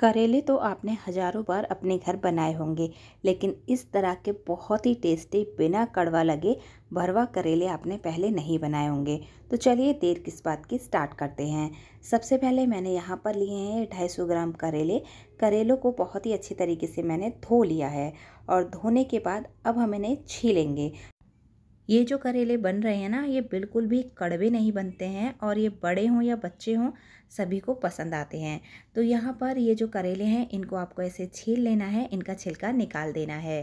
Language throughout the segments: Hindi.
करेले तो आपने हज़ारों बार अपने घर बनाए होंगे लेकिन इस तरह के बहुत ही टेस्टी बिना कड़वा लगे भरवा करेले आपने पहले नहीं बनाए होंगे तो चलिए देर किस बात की स्टार्ट करते हैं सबसे पहले मैंने यहाँ पर लिए हैं ढाई सौ ग्राम करेले करेलों को बहुत ही अच्छे तरीके से मैंने धो लिया है और धोने के बाद अब हम इन्हें छीलेंगे ये जो करेले बन रहे हैं ना ये बिल्कुल भी कड़वे नहीं बनते हैं और ये बड़े हों या बच्चे हों सभी को पसंद आते हैं तो यहाँ पर ये जो करेले हैं इनको आपको ऐसे छील लेना है इनका छिलका निकाल देना है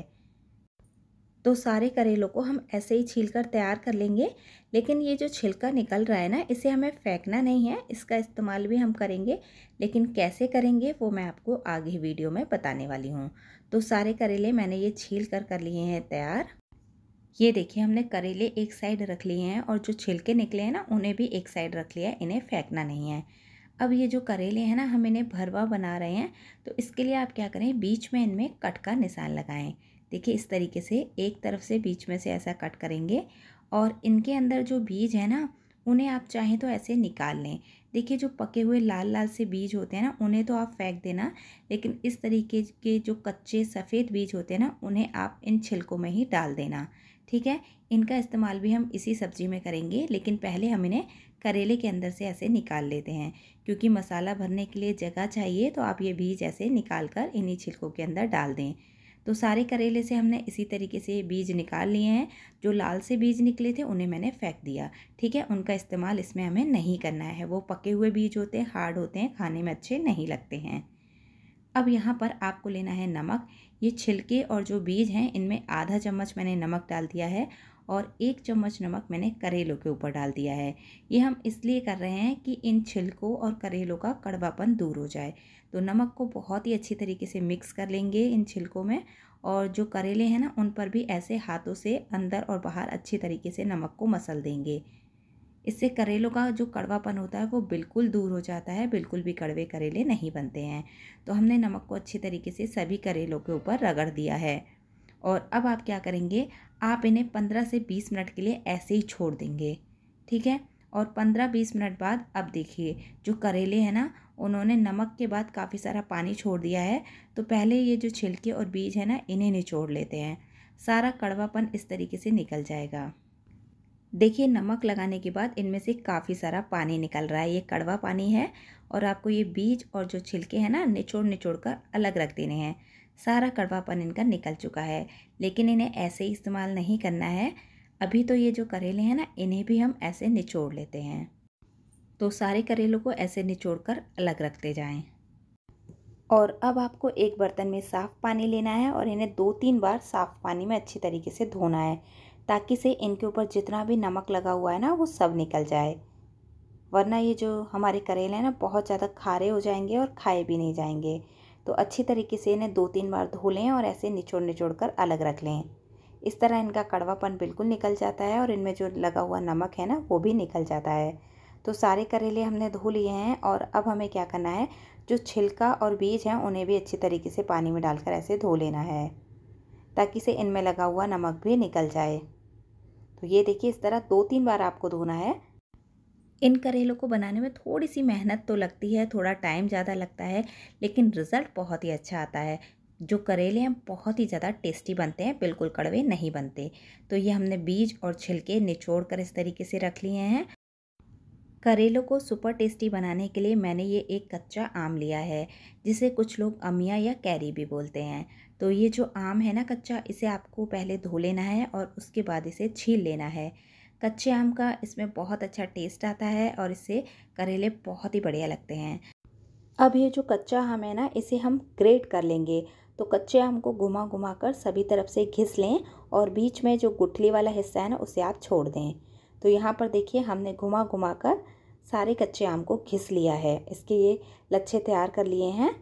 तो सारे करेलों को हम ऐसे ही छील कर तैयार कर लेंगे लेकिन ये जो छिलका निकल रहा है ना इसे हमें फेंकना नहीं है इसका इस्तेमाल भी हम करेंगे लेकिन कैसे करेंगे वो मैं आपको आगे वीडियो में बताने वाली हूँ तो सारे करेले मैंने ये छील कर कर लिए हैं तैयार ये देखिए हमने करेले एक साइड रख लिए हैं और जो छिलके निकले हैं ना उन्हें भी एक साइड रख लिया है इन्हें फेंकना नहीं है अब ये जो करेले हैं ना हम इन्हें भरवा बना रहे हैं तो इसके लिए आप क्या करें बीच में इनमें कट का निशान लगाएं देखिए इस तरीके से एक तरफ से बीच में से ऐसा कट करेंगे और इनके अंदर जो बीज है ना उन्हें आप चाहें तो ऐसे निकाल लें देखिए जो पके हुए लाल लाल से बीज होते हैं ना उन्हें तो आप फेंक देना लेकिन इस तरीके के जो कच्चे सफ़ेद बीज होते हैं ना उन्हें आप इन छिलकों में ही डाल देना ठीक है इनका इस्तेमाल भी हम इसी सब्ज़ी में करेंगे लेकिन पहले हम इन्हें करेले के अंदर से ऐसे निकाल लेते हैं क्योंकि मसाला भरने के लिए जगह चाहिए तो आप ये बीज ऐसे निकाल कर इन्हीं छिलकों के अंदर डाल दें तो सारे करेले से हमने इसी तरीके से बीज निकाल लिए हैं जो लाल से बीज निकले थे उन्हें मैंने फेंक दिया ठीक है उनका इस्तेमाल इसमें हमें नहीं करना है वो पके हुए बीज होते हैं हार्ड होते हैं खाने में अच्छे नहीं लगते हैं अब यहाँ पर आपको लेना है नमक ये छिलके और जो बीज हैं इनमें आधा चम्मच मैंने नमक डाल दिया है और एक चम्मच नमक मैंने करेलों के ऊपर डाल दिया है ये हम इसलिए कर रहे हैं कि इन छिलकों और करेलों का कड़वापन दूर हो जाए तो नमक को बहुत ही अच्छी तरीके से मिक्स कर लेंगे इन छिलकों में और जो करेले हैं ना उन पर भी ऐसे हाथों से अंदर और बाहर अच्छी तरीके से नमक को मसल देंगे इससे करेलों का जो कड़वापन होता है वो बिल्कुल दूर हो जाता है बिल्कुल भी कड़वे करेले नहीं बनते हैं तो हमने नमक को अच्छी तरीके से सभी करेलों के ऊपर रगड़ दिया है और अब आप क्या करेंगे आप इन्हें पंद्रह से बीस मिनट के लिए ऐसे ही छोड़ देंगे ठीक है और पंद्रह बीस मिनट बाद अब देखिए जो करेले हैं ना उन्होंने नमक के बाद काफ़ी सारा पानी छोड़ दिया है तो पहले ये जो छिलके और बीज है ना इन्हें निचोड़ लेते हैं सारा कड़वापन इस तरीके से निकल जाएगा देखिए नमक लगाने के बाद इनमें से काफ़ी सारा पानी निकल रहा है ये कड़वा पानी है और आपको ये बीज और जो छिलके हैं ना निचोड़ निचोड़ कर अलग रख देने हैं सारा कड़वापन इनका निकल चुका है लेकिन इन्हें ऐसे ही इस्तेमाल नहीं करना है अभी तो ये जो करेले हैं ना इन्हें भी हम ऐसे निचोड़ लेते हैं तो सारे करेलों को ऐसे निचोड़ कर अलग रखते जाएँ और अब आपको एक बर्तन में साफ़ पानी लेना है और इन्हें दो तीन बार साफ़ पानी में अच्छी तरीके से धोना है ताकि से इनके ऊपर जितना भी नमक लगा हुआ है ना वो सब निकल जाए वरना ये जो हमारे करेले हैं ना बहुत ज़्यादा खारे हो जाएंगे और खाए भी नहीं जाएंगे तो अच्छी तरीके से इन्हें दो तीन बार धो लें और ऐसे निचोड़ निचोड़ कर अलग रख लें इस तरह इनका कड़वापन बिल्कुल निकल जाता है और इनमें जो लगा हुआ नमक है ना वो भी निकल जाता है तो सारे करेले हमने धो लिए हैं और अब हमें क्या करना है जो छिलका और बीज हैं उन्हें भी अच्छी तरीके से पानी में डालकर ऐसे धो लेना है ताकि से इनमें लगा हुआ नमक भी निकल जाए तो ये देखिए इस तरह दो तीन बार आपको धोना है इन करेलों को बनाने में थोड़ी सी मेहनत तो लगती है थोड़ा टाइम ज़्यादा लगता है लेकिन रिज़ल्ट बहुत ही अच्छा आता है जो करेले हैं बहुत ही ज़्यादा टेस्टी बनते हैं बिल्कुल कड़वे नहीं बनते तो ये हमने बीज और छिलके निचोड़ कर इस तरीके से रख लिए हैं करेलों को सुपर टेस्टी बनाने के लिए मैंने ये एक कच्चा आम लिया है जिसे कुछ लोग अमिया या कैरी भी बोलते हैं तो ये जो आम है ना कच्चा इसे आपको पहले धो लेना है और उसके बाद इसे छील लेना है कच्चे आम का इसमें बहुत अच्छा टेस्ट आता है और इससे करेले बहुत ही बढ़िया लगते हैं अब ये जो कच्चा आम है ना इसे हम ग्रेट कर लेंगे तो कच्चे आम को घुमा घुमा कर सभी तरफ से घिस लें और बीच में जो गुठली वाला हिस्सा है ना उसे आप छोड़ दें तो यहाँ पर देखिए हमने घुमा घुमा कर सारे कच्चे आम को घिस लिया है इसके ये लच्छे तैयार कर लिए हैं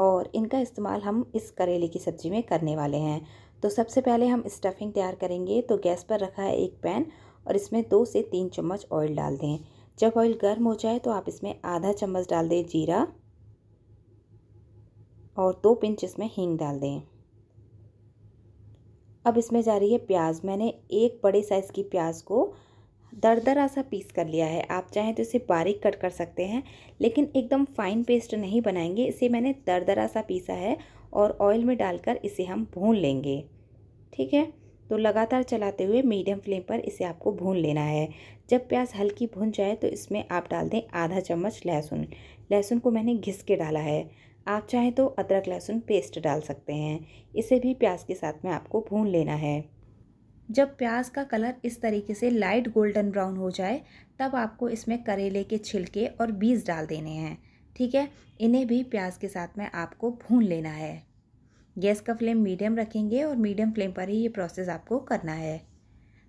और इनका इस्तेमाल हम इस करेले की सब्ज़ी में करने वाले हैं तो सबसे पहले हम स्टफिंग तैयार करेंगे तो गैस पर रखा है एक पैन और इसमें दो से तीन चम्मच ऑयल डाल दें जब ऑयल गर्म हो जाए तो आप इसमें आधा चम्मच डाल दें जीरा और दो पिंच इसमें हींग डाल दें अब इसमें जा रही है प्याज मैंने एक बड़े साइज़ की प्याज को दर दरा सा पीस कर लिया है आप चाहें तो इसे बारीक कट कर सकते हैं लेकिन एकदम फाइन पेस्ट नहीं बनाएंगे इसे मैंने दर दरा सा पीसा है और ऑयल में डालकर इसे हम भून लेंगे ठीक है तो लगातार चलाते हुए मीडियम फ्लेम पर इसे आपको भून लेना है जब प्याज हल्की भून जाए तो इसमें आप डाल दें आधा चम्मच लहसुन लहसुन को मैंने घिस के डाला है आप चाहें तो अदरक लहसुन पेस्ट डाल सकते हैं इसे भी प्याज के साथ में आपको भून लेना है जब प्याज का कलर इस तरीके से लाइट गोल्डन ब्राउन हो जाए तब आपको इसमें करेले के छिलके और बीज डाल देने हैं ठीक है इन्हें भी प्याज के साथ में आपको भून लेना है गैस का फ्लेम मीडियम रखेंगे और मीडियम फ्लेम पर ही ये प्रोसेस आपको करना है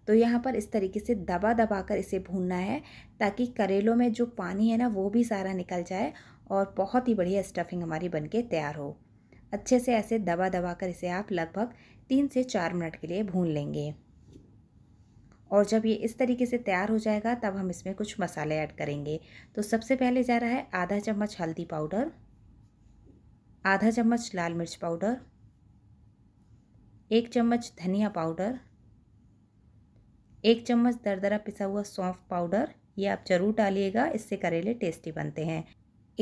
तो यहाँ पर इस तरीके से दबा दबा कर इसे भूनना है ताकि करेलों में जो पानी है ना वो भी सारा निकल जाए और बहुत ही बढ़िया स्टफिंग हमारी बन के तैयार हो अच्छे से ऐसे दबा दबा कर इसे आप लगभग तीन से चार मिनट के लिए भून लेंगे और जब ये इस तरीके से तैयार हो जाएगा तब हम इसमें कुछ मसाले ऐड करेंगे तो सबसे पहले जा रहा है आधा चम्मच हल्दी पाउडर आधा चम्मच लाल मिर्च पाउडर एक चम्मच धनिया पाउडर एक चम्मच दरदरा पिसा हुआ सौंफ पाउडर ये आप ज़रूर डालिएगा इससे करेले टेस्टी बनते हैं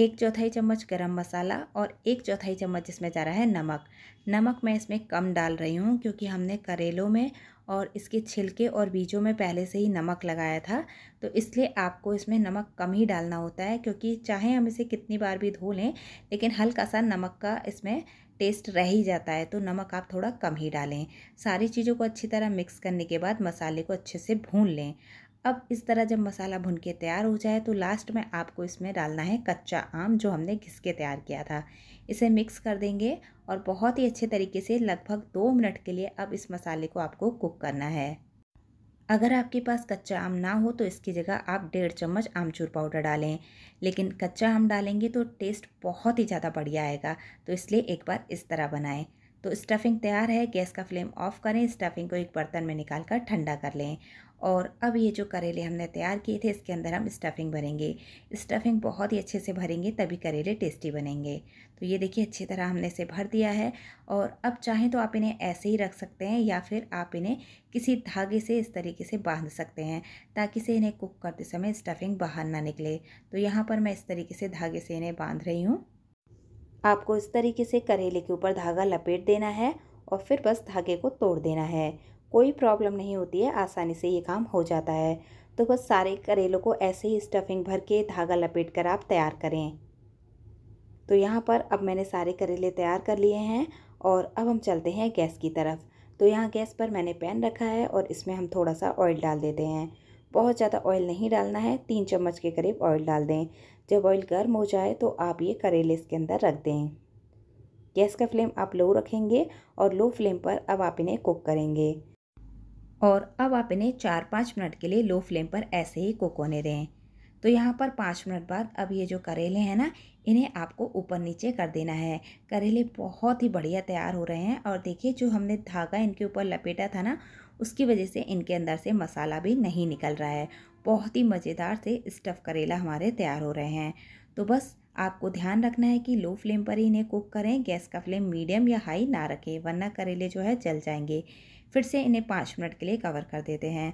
एक चौथाई चम्मच गरम मसाला और एक चौथाई चम्मच जिसमें जा रहा है नमक नमक मैं इसमें कम डाल रही हूँ क्योंकि हमने करेलों में और इसके छिलके और बीजों में पहले से ही नमक लगाया था तो इसलिए आपको इसमें नमक कम ही डालना होता है क्योंकि चाहे हम इसे कितनी बार भी धो लें लेकिन हल्का सा नमक का इसमें टेस्ट रह ही जाता है तो नमक आप थोड़ा कम ही डालें सारी चीज़ों को अच्छी तरह मिक्स करने के बाद मसाले को अच्छे से भून लें अब इस तरह जब मसाला भुन के तैयार हो जाए तो लास्ट में आपको इसमें डालना है कच्चा आम जो हमने घिस के तैयार किया था इसे मिक्स कर देंगे और बहुत ही अच्छे तरीके से लगभग दो मिनट के लिए अब इस मसाले को आपको कुक करना है अगर आपके पास कच्चा आम ना हो तो इसकी जगह आप डेढ़ चम्मच आमचूर पाउडर डालें लेकिन कच्चा आम डालेंगे तो टेस्ट बहुत ही ज़्यादा बढ़िया आएगा तो इसलिए एक बार इस तरह बनाएं तो स्टफ़िंग तैयार है गैस का फ्लेम ऑफ करें स्टफ़िंग को एक बर्तन में निकाल कर ठंडा कर लें और अब ये जो करेले हमने तैयार किए थे इसके अंदर हम स्टफ़िंग भरेंगे स्टफ़िंग बहुत ही अच्छे से भरेंगे तभी करेले टेस्टी बनेंगे तो ये देखिए अच्छी तरह हमने इसे भर दिया है और अब चाहें तो आप इन्हें ऐसे ही रख सकते हैं या फिर आप इन्हें किसी धागे से इस तरीके से बांध सकते हैं ताकि से इन्हें कुक करते समय स्टफ़िंग बाहर ना निकले तो यहाँ पर मैं इस तरीके से धागे से इन्हें बांध रही हूँ आपको इस तरीके से करेले के ऊपर धागा लपेट देना है और फिर बस धागे को तोड़ देना है कोई प्रॉब्लम नहीं होती है आसानी से ये काम हो जाता है तो बस सारे करेलों को ऐसे ही स्टफिंग भर के धागा लपेट कर आप तैयार करें तो यहाँ पर अब मैंने सारे करेले तैयार कर लिए हैं और अब हम चलते हैं गैस की तरफ तो यहाँ गैस पर मैंने पैन रखा है और इसमें हम थोड़ा सा ऑयल डाल देते हैं बहुत ज़्यादा ऑयल नहीं डालना है तीन चम्मच के करीब ऑयल डाल दें जब ऑयल गर्म हो जाए तो आप ये करेले इसके अंदर रख दें गैस का फ्लेम आप लो रखेंगे और लो फ्लेम पर अब आप इन्हें कुक करेंगे और अब आप इन्हें चार पाँच मिनट के लिए लो फ्लेम पर ऐसे ही कुक होने दें तो यहाँ पर पाँच मिनट बाद अब ये जो करेले हैं ना इन्हें आपको ऊपर नीचे कर देना है करेले बहुत ही बढ़िया तैयार हो रहे हैं और देखिए जो हमने धागा इनके ऊपर लपेटा था ना उसकी वजह से इनके अंदर से मसाला भी नहीं निकल रहा है बहुत ही मज़ेदार से स्टफ़ करेला हमारे तैयार हो रहे हैं तो बस आपको ध्यान रखना है कि लो फ्लेम पर ही इन्हें कुक करें गैस का फ्लेम मीडियम या हाई ना रखें वरना करेले जो है जल जाएंगे फिर से इन्हें पाँच मिनट के लिए कवर कर देते हैं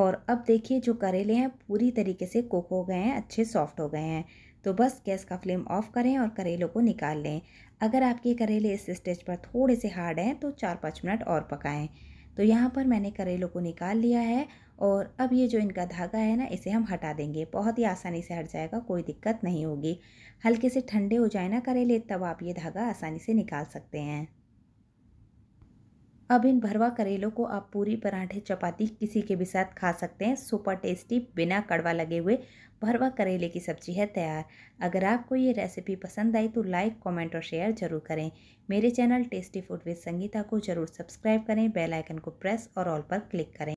और अब देखिए जो करेले हैं पूरी तरीके से कुक हो गए हैं अच्छे सॉफ्ट हो गए हैं तो बस गैस का फ्लेम ऑफ करें और करेलों को निकाल लें अगर आपके करेले इस स्टेज पर थोड़े से हार्ड हैं तो चार पाँच मिनट और पकाएं तो यहाँ पर मैंने करेलों को निकाल लिया है और अब ये जो इनका धागा है ना इसे हम हटा देंगे बहुत ही आसानी से हट जाएगा कोई दिक्कत नहीं होगी हल्के से ठंडे हो जाए ना करेले तब आप ये धागा आसानी से निकाल सकते हैं अब इन भरवा करेलों को आप पूरी पराठे चपाती किसी के भी साथ खा सकते हैं सुपर टेस्टी बिना कड़वा लगे हुए भरवा करेले की सब्जी है तैयार अगर आपको ये रेसिपी पसंद आई तो लाइक कमेंट और शेयर जरूर करें मेरे channel tasty food with Sangeeta को जरूर सब्सक्राइब करें बेल आइकन को प्रेस और ऑल पर क्लिक करें